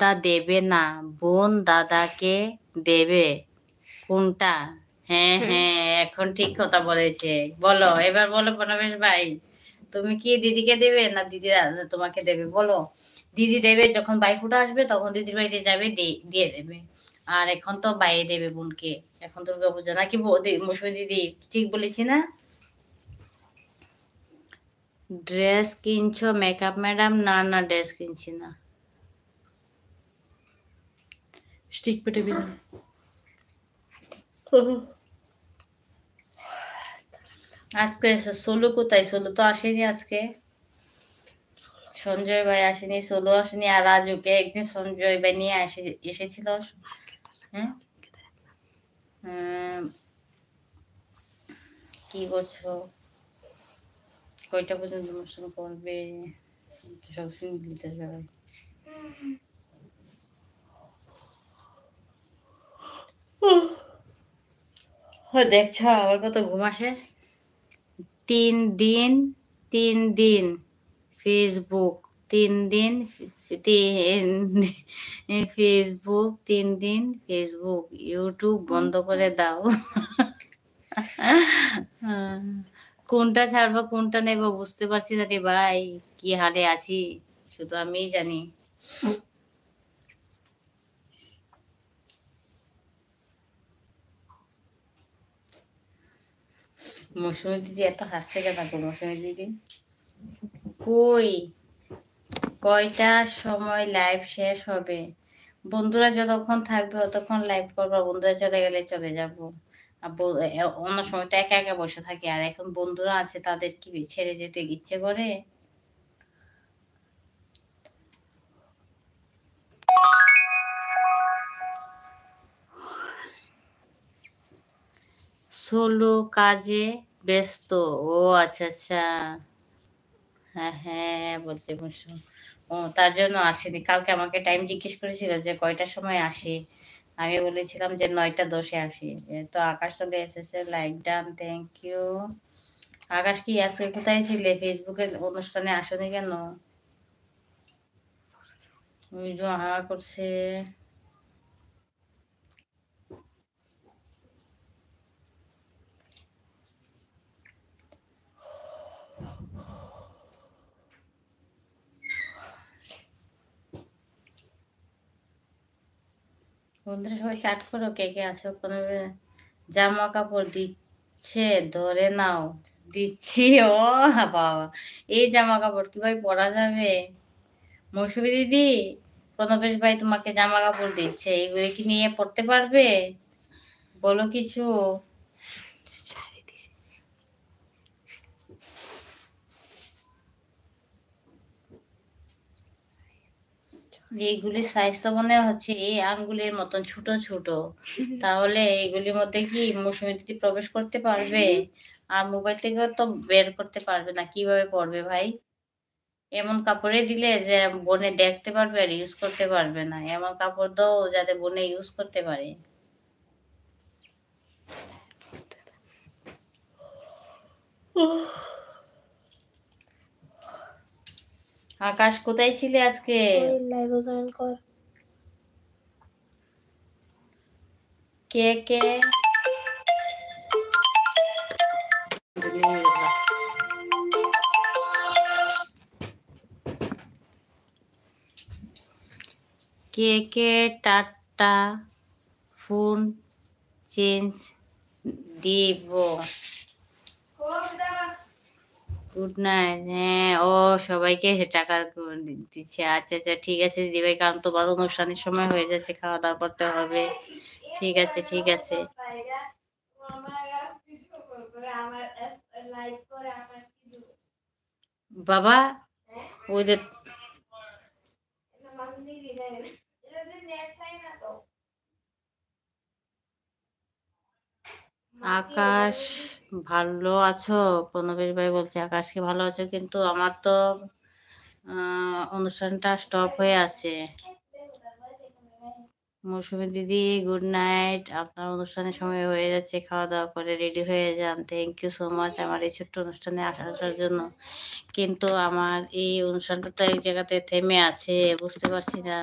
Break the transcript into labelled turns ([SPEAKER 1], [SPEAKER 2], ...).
[SPEAKER 1] দাদা দেবে না বোন দাদাকে দেবে কোনটা হ্যাঁ হ্যাঁ এখন ঠিক কথা বলেছে বলো এবার বলো প্রণবেশ ভাই তুমি কি দিদিকে দেবে না দিদি তোমাকে দেবে বলো দিদি দেবে যখন ভাই ফুটা আসবে তখন দিদির বাড়িতে যাবে দিয়ে দেবে আর এখন তো বাইরে দেবে বোনকে এখন দুর্গা পুজো নাকি মৌসুমি দিদি ঠিক বলেছি না ড্রেস কিনছো মেকআপ ম্যাডাম না না ড্রেস কিনছি না স্টিক পেটে দিলাম হ্যাঁ। আজকে সোলো কোথায় সোলো তো আসেনি আজকে সঞ্জয় ভাই আসেনি সোলো আসেনি আর রাজুকে একদিন সঞ্জয় ভাই নিয়ে আসে এসেছিল হ্যাঁ কি করছো কয়টা পর্যন্ত অনুষ্ঠান করবে সব দিতে যাবে হ্যাঁ, হ্যাঁ। দেখছ আমার কত ঘুম আসে তিন দিন তিন দিন ফেসবুক তিন দিন ফেসবুক তিন দিন ফেসবুক ইউটিউব বন্ধ করে দাও কোনটা ছাড়বো কোনটা নেব বুঝতে পারছি না রে ভাই কি হালে আছি শুধু আমিই জানি মৌসুমি দিদি এত হাসছে কেন মৌসুমি দিদি কই কয়টার সময় লাইভ শেষ হবে বন্ধুরা যতক্ষণ থাকবে অতক্ষণ লাইভ করবো বন্ধুরা চলে গেলে চলে যাব আর অন্য সময়টা একা একা বসে থাকি আর এখন বন্ধুরা আছে তাদের কি ছেড়ে যেতে ইচ্ছে করে থুলু কাজে ব্যস্ত ও আচ্ছা আচ্ছা হ্যাঁ হ্যাঁ বলছে বসু ও তার জন্য আসেনি কালকে আমাকে টাইম জিজ্ঞেস করেছিল যে কয়টার সময় আসি আমি বলেছিলাম যে নয়টা দশে আসি তো আকাশ চলে এসেছে like done thank you Akash কি আজকে কোথায় ছিলে ফেসবুকের অনুষ্ঠানে আসনি কেন হা করছে বন্ধুরা সবাই চাট করো কে কে আসো কোনো জামা কাপড় দিচ্ছে ধরে নাও দিচ্ছি ও বাবা এই জামা কাপড় কীভাবে পরা যাবে মৌসুমি দিদি প্রণবেশ ভাই তোমাকে জামা কাপড় দিচ্ছে এইগুলো কি নিয়ে পড়তে পারবে বলো কিছু এইগুলির তো মনে হচ্ছে এই আঙ্গুলের মতন ছোট ছোট তাহলে এইগুলির মধ্যে কি মৌসুমি দিদি প্রবেশ করতে পারবে আর মোবাইল থেকে তো বের করতে পারবে না কিভাবে পড়বে ভাই এমন কাপড়ে দিলে যে বনে দেখতে পারবে আর ইউজ করতে পারবে না এমন কাপড় দাও যাতে বনে ইউজ করতে পারে Oh. আকাশ কোথায় ছিলে আজকে কে কে কে কে টাটা ফোন চেঞ্জ দিব গুড নাইট হ্যাঁ ও সবাইকে টাকা দিচ্ছে আচ্ছা আচ্ছা ঠিক আছে দিদিভাই কারণ তোমার অনুষ্ঠানের সময় হয়ে যাচ্ছে খাওয়া দাওয়া করতে হবে ঠিক আছে ঠিক আছে বাবা ওই যে আকাশ ভালো আছো প্রণবীর ভাই বলছে আকাশ কি ভালো আছো কিন্তু আমার তো অনুষ্ঠানটা স্টপ হয়ে আছে মৌসুমী দিদি গুড নাইট আপনার অনুষ্ঠানের সময় হয়ে যাচ্ছে খাওয়া দাওয়া করে রেডি হয়ে যান থ্যাংক ইউ সো মাচ আমার এই ছোট্ট অনুষ্ঠানে আসার জন্য কিন্তু আমার এই অনুষ্ঠানটা তো এক জায়গাতে থেমে আছে বুঝতে পারছি না